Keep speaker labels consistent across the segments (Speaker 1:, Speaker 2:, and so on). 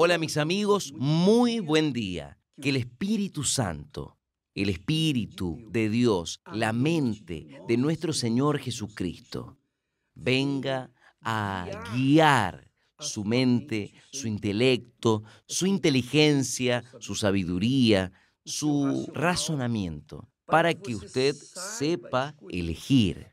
Speaker 1: Hola mis amigos, muy buen día. Que el Espíritu Santo, el Espíritu de Dios, la mente de nuestro Señor Jesucristo, venga a guiar su mente, su intelecto, su inteligencia, su sabiduría, su razonamiento, para que usted sepa elegir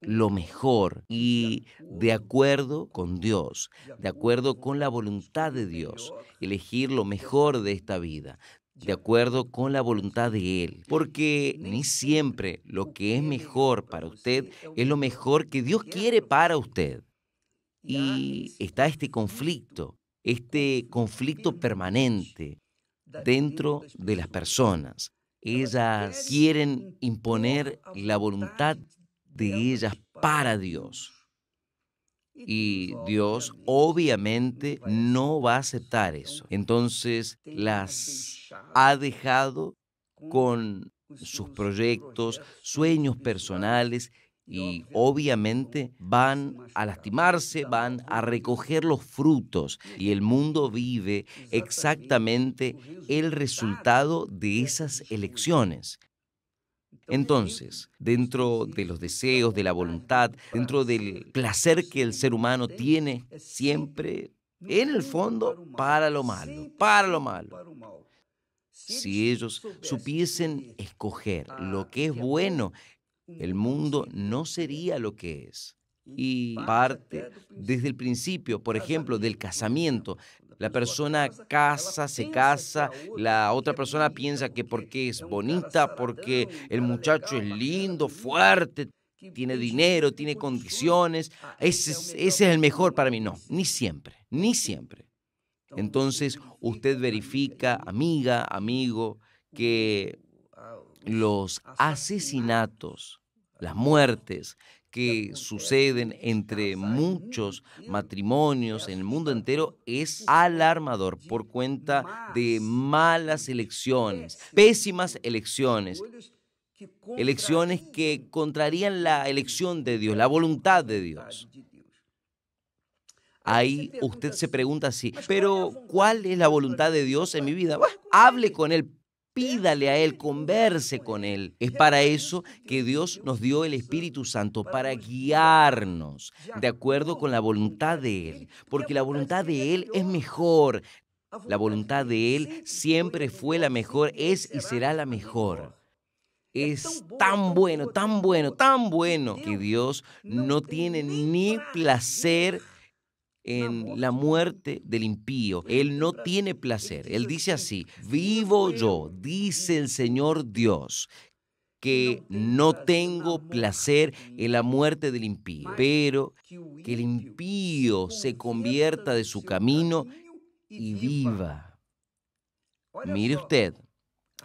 Speaker 1: lo mejor y de acuerdo con Dios, de acuerdo con la voluntad de Dios, elegir lo mejor de esta vida, de acuerdo con la voluntad de Él, porque ni siempre lo que es mejor para usted es lo mejor que Dios quiere para usted. Y está este conflicto, este conflicto permanente dentro de las personas. Ellas quieren imponer la voluntad de ellas para Dios. Y Dios obviamente no va a aceptar eso. Entonces las ha dejado con sus proyectos, sueños personales y obviamente van a lastimarse, van a recoger los frutos y el mundo vive exactamente el resultado de esas elecciones. Entonces, dentro de los deseos, de la voluntad, dentro del placer que el ser humano tiene siempre, en el fondo, para lo malo, para lo malo. Si ellos supiesen escoger lo que es bueno, el mundo no sería lo que es. Y parte desde el principio, por ejemplo, del casamiento, la persona casa, se casa, la otra persona piensa que porque es bonita, porque el muchacho es lindo, fuerte, tiene dinero, tiene condiciones, ese es, el mejor para mí. No, ni siempre, ni siempre. Entonces usted verifica, amiga, amigo, que los asesinatos, las muertes, que suceden entre muchos matrimonios en el mundo entero es este alarmador por cuenta de malas elecciones, pésimas elecciones, elecciones que contrarían la elección de Dios, la voluntad de Dios. Ahí usted se pregunta así, pero ¿cuál es la voluntad de Dios en mi vida? hable con Él, pídale a Él, converse con Él. Es para eso que Dios nos dio el Espíritu Santo, para guiarnos de acuerdo con la voluntad de Él, porque la voluntad de Él es mejor. La voluntad de Él siempre fue la mejor, es y será la mejor. Es tan bueno, tan bueno, tan bueno que Dios no tiene ni placer en la muerte del impío. Él no tiene placer. Él dice así, vivo yo, dice el Señor Dios, que no tengo placer en la muerte del impío, pero que el impío se convierta de su camino y viva. Mire usted,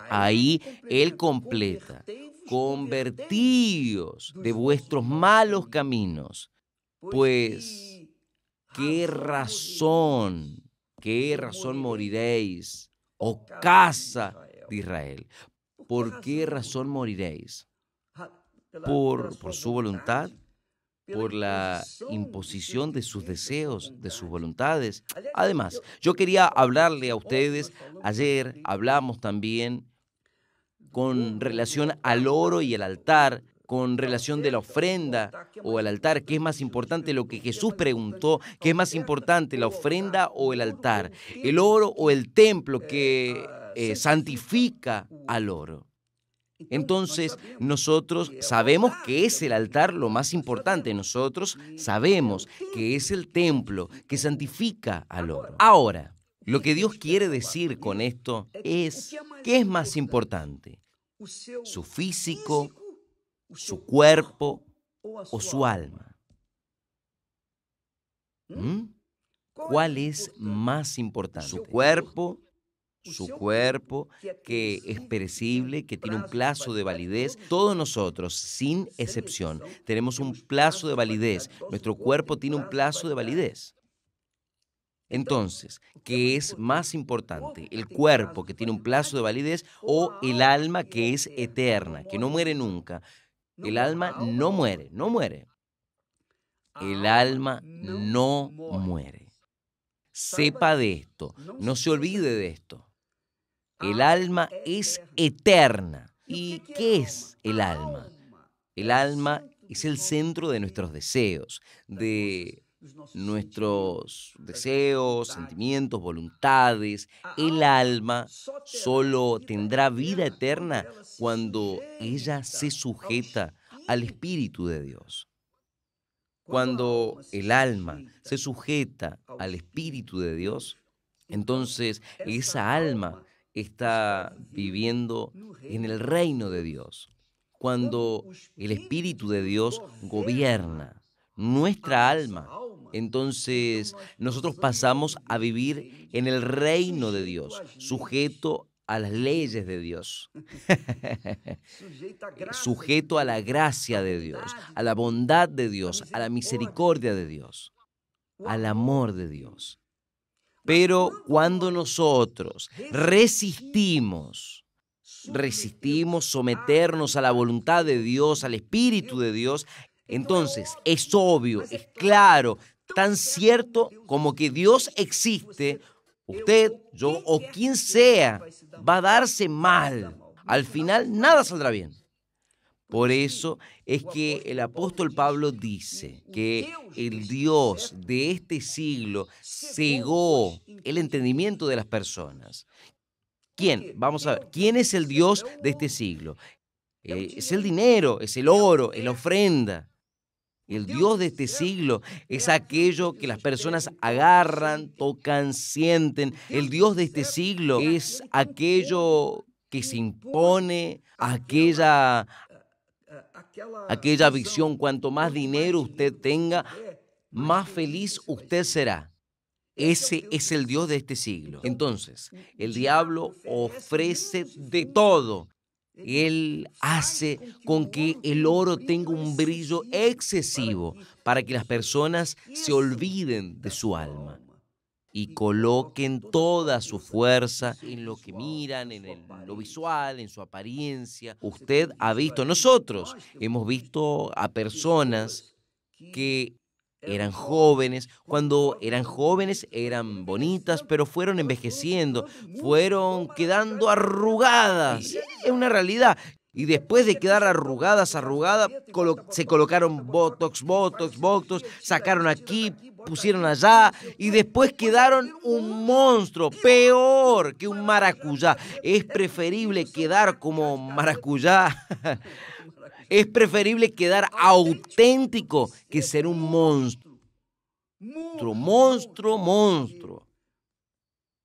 Speaker 1: ahí él completa, convertíos de vuestros malos caminos, pues ¿Qué razón? ¿Qué razón moriréis? oh casa de Israel. ¿Por qué razón moriréis? Por, por su voluntad, por la imposición de sus deseos, de sus voluntades. Además, yo quería hablarle a ustedes, ayer hablamos también con relación al oro y el altar, con relación de la ofrenda o el altar? ¿Qué es más importante lo que Jesús preguntó? ¿Qué es más importante, la ofrenda o el altar? ¿El oro o el templo que eh, santifica al oro? Entonces, nosotros sabemos que es el altar lo más importante. Nosotros sabemos que es el templo que santifica al oro. Ahora, lo que Dios quiere decir con esto es, ¿qué es más importante? ¿Su físico su cuerpo o su alma? ¿Mm? ¿Mm? ¿Cuál es más importante? ¿Su cuerpo? su cuerpo, que es perecible, que tiene un plazo de validez. Todos nosotros, sin excepción, tenemos un plazo de validez. Nuestro cuerpo tiene un plazo de validez. Entonces, ¿qué es más importante? ¿El cuerpo que tiene un plazo de validez o el alma que es eterna, que no muere nunca, el alma ah, no oh. muere, no muere. El ah, alma no muere. Sepa de esto, no se olvide de esto. El ah, alma e, es eterna. ¿Y qué es el alma? El alma es el centro de nuestros deseos, de nuestros deseos, sentimientos, voluntades, el alma solo tendrá vida eterna cuando ella se sujeta al Espíritu de Dios. Cuando el alma se sujeta al Espíritu de Dios, entonces esa alma está viviendo en el reino de Dios. Cuando el Espíritu de Dios gobierna nuestra alma, entonces nosotros pasamos a vivir en el reino de Dios, sujeto a las leyes de Dios, eh, sujeto a la gracia de Dios, a la bondad de Dios, a la misericordia de Dios, al amor de Dios. Pero cuando nosotros resistimos, resistimos someternos a la voluntad de Dios, al Espíritu de Dios, entonces es obvio, es claro, tan cierto como que Dios existe, usted, yo o quien sea va a darse mal. Al final nada saldrá bien. Por eso es que el apóstol Pablo dice que el Dios de este siglo cegó el entendimiento de las personas. ¿Quién? Vamos a ver. ¿Quién es el Dios de este siglo? Eh, es el dinero, es el oro, es la ofrenda. El Dios de este siglo es aquello que las personas agarran, tocan, sienten. El Dios de este siglo es aquello que se impone, aquella, aquella visión. Cuanto más dinero usted tenga, más feliz usted será. Ese es el Dios de este siglo. Entonces, el diablo ofrece de todo él hace con que el oro tenga un brillo excesivo para que las personas se olviden de su alma y coloquen toda su fuerza en lo que miran, en lo visual, en su apariencia. Usted ha visto, nosotros hemos visto a personas que eran jóvenes, cuando eran jóvenes eran bonitas, pero fueron envejeciendo, fueron quedando arrugadas. Es una realidad. Y después de quedar arrugadas, arrugadas, se colocaron botox, botox, botox, sacaron aquí, pusieron allá y después quedaron un monstruo, peor que un maracuyá. Es preferible quedar como maracuyá Es preferible quedar auténtico que ser un monstruo. Monstruo, monstruo, monstruo.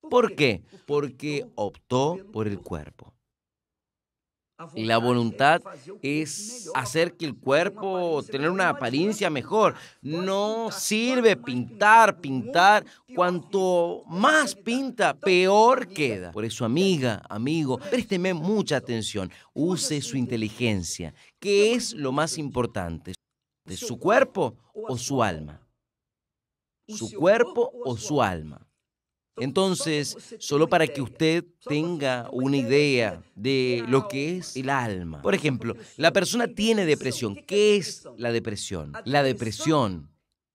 Speaker 1: ¿Por qué? Porque optó por el cuerpo la voluntad es hacer que el cuerpo tener una apariencia mejor. No sirve pintar, pintar. Cuanto más pinta, peor queda. Por eso, amiga, amigo, présteme mucha atención. Use su inteligencia, qué es lo más importante, de su cuerpo o su alma. Su cuerpo o su alma. Entonces, solo para que usted tenga una idea de lo que es el alma. Por ejemplo, la persona tiene depresión. ¿Qué es la depresión? La depresión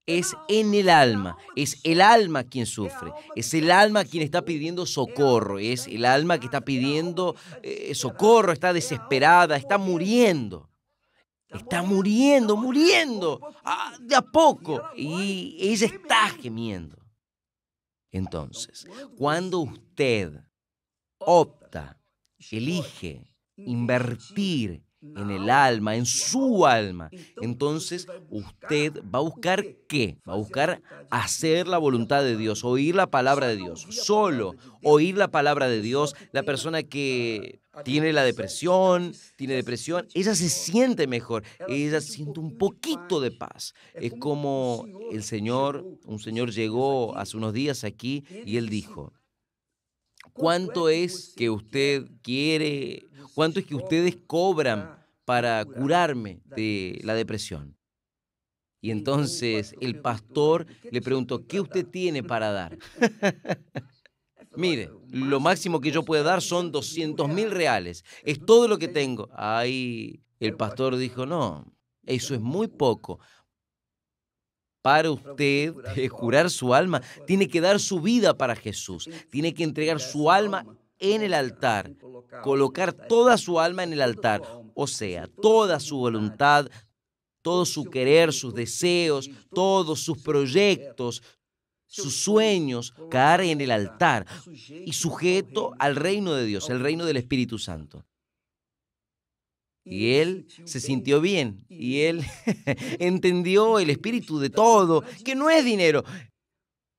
Speaker 1: es en el alma, es el alma quien sufre, es el alma quien está pidiendo socorro, es el alma que está pidiendo eh, socorro, está desesperada, está muriendo. Está muriendo, muriendo, ah, de a poco. Y ella está gemiendo. Entonces, cuando usted opta, elige invertir en el alma, en su alma. Entonces usted va a buscar qué? Va a buscar hacer la voluntad de Dios, oír la palabra de Dios. Solo oír la palabra de Dios, la persona que tiene la depresión, tiene depresión, ella se siente mejor, ella siente un poquito de paz. Es como el Señor, un Señor llegó hace unos días aquí y él dijo, cuánto es que usted quiere, cuánto es que ustedes cobran para curarme de la depresión. Y entonces el pastor le preguntó, ¿qué usted tiene para dar? Mire, lo máximo que yo puedo dar son 200 mil reales. Es todo lo que tengo. Ahí el pastor dijo, no, eso es muy poco para usted curar su alma. Tiene que dar su vida para Jesús. Tiene que entregar su alma en el altar. Colocar toda su alma en el altar. O sea, toda su voluntad, todo su querer, sus deseos, todos sus proyectos, sus sueños, caer en el altar y sujeto al reino de Dios, el reino del Espíritu Santo. Y él se sintió bien y él entendió el espíritu de todo, que no es dinero.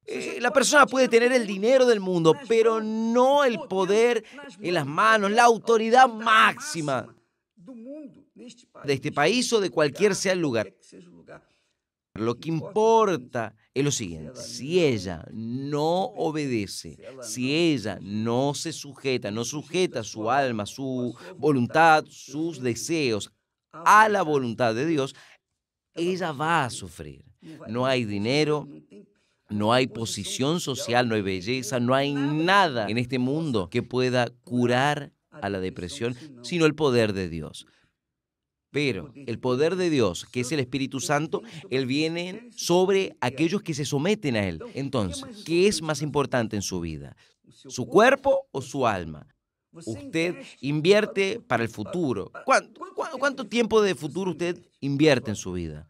Speaker 1: Eh, la persona puede tener el dinero del mundo, pero no el poder en las manos, la autoridad máxima de este país o de cualquier este sea el lugar. Lo que importa es lo siguiente, si ella no obedece, si ella no se sujeta, no sujeta su alma, su voluntad, sus deseos a la voluntad de Dios, ella va a sufrir. No hay dinero, no hay posición social, no hay belleza, no hay nada en este mundo que pueda curar a la depresión, sino el poder de Dios. Pero el poder de Dios, que es el Espíritu Santo, Él viene sobre aquellos que se someten a Él. Entonces, ¿qué es más importante en su vida? ¿Su cuerpo o su alma? Usted invierte para el futuro. ¿Cuánto, tiempo de futuro usted invierte en su vida?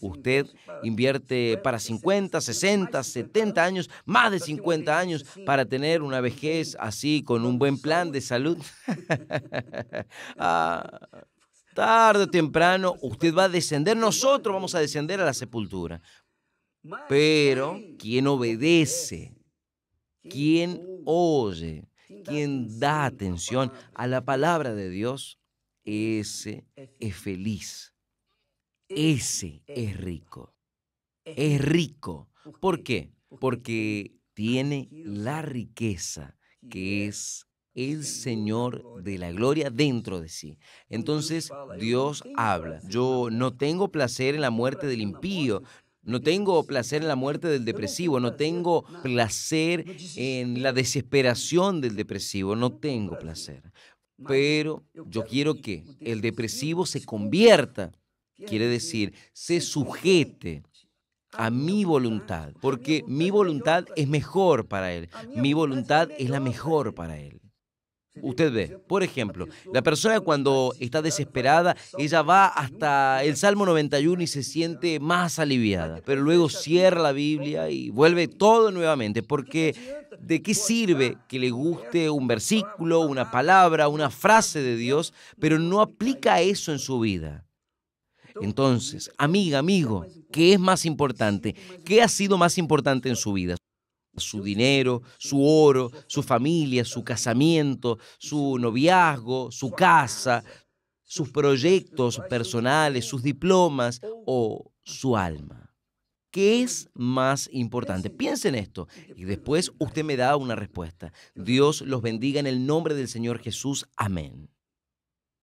Speaker 1: Usted invierte para 50, 60, 70 años, más de 50 años, para tener una vejez así, con un buen plan de salud. ah, Tarde o temprano usted va a descender, nosotros vamos a descender a la sepultura. Pero quien obedece, quien oye, quien da atención a la palabra de Dios, ese es feliz. Ese es rico. Es rico. ¿Por qué? Porque tiene la riqueza que es el Señor de la gloria dentro de sí. Entonces Dios habla, yo no tengo placer en la muerte del impío, no tengo placer en la muerte del depresivo, no tengo placer en la desesperación del depresivo, no tengo placer. Pero yo quiero que el depresivo se convierta, quiere decir, se sujete a mi voluntad, porque mi voluntad es mejor para él, mi voluntad es la mejor para él usted ve, por ejemplo, la persona cuando está desesperada, ella va hasta el Salmo 91 y se siente más aliviada, pero luego cierra la Biblia y vuelve todo nuevamente, porque ¿de qué sirve que le guste un versículo, una palabra, una frase de Dios, pero no aplica eso en su vida? Entonces, amiga, amigo, ¿qué es más importante? ¿Qué ha sido más importante en su vida? su dinero, su oro, su familia, su casamiento, su noviazgo, su casa, sus proyectos personales, sus diplomas o su alma. ¿Qué es más importante? Piensen esto y después usted me da una respuesta. Dios los bendiga en el nombre del Señor Jesús. Amén.